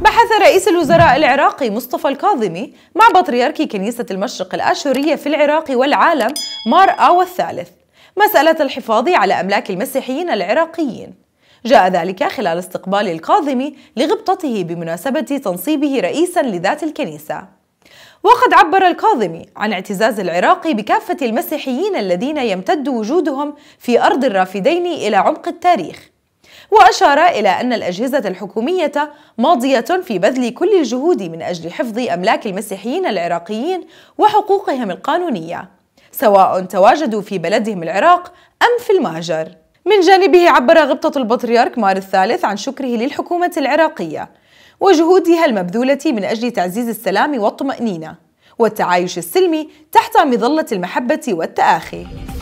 بحث رئيس الوزراء العراقي مصطفى الكاظمي مع بطريرك كنيسة المشرق الآشورية في العراق والعالم مار آوى الثالث مسألة الحفاظ على أملاك المسيحيين العراقيين جاء ذلك خلال استقبال الكاظمي لغبطته بمناسبة تنصيبه رئيسا لذات الكنيسة وقد عبر الكاظمي عن اعتزاز العراق بكافة المسيحيين الذين يمتد وجودهم في أرض الرافدين إلى عمق التاريخ وأشار إلى أن الأجهزة الحكومية ماضية في بذل كل الجهود من أجل حفظ أملاك المسيحيين العراقيين وحقوقهم القانونية سواء تواجدوا في بلدهم العراق أم في المهجر من جانبه عبر غبطة البطريرك مار الثالث عن شكره للحكومة العراقية وجهودها المبذولة من أجل تعزيز السلام والطمأنينة والتعايش السلمي تحت مظلة المحبة والتآخي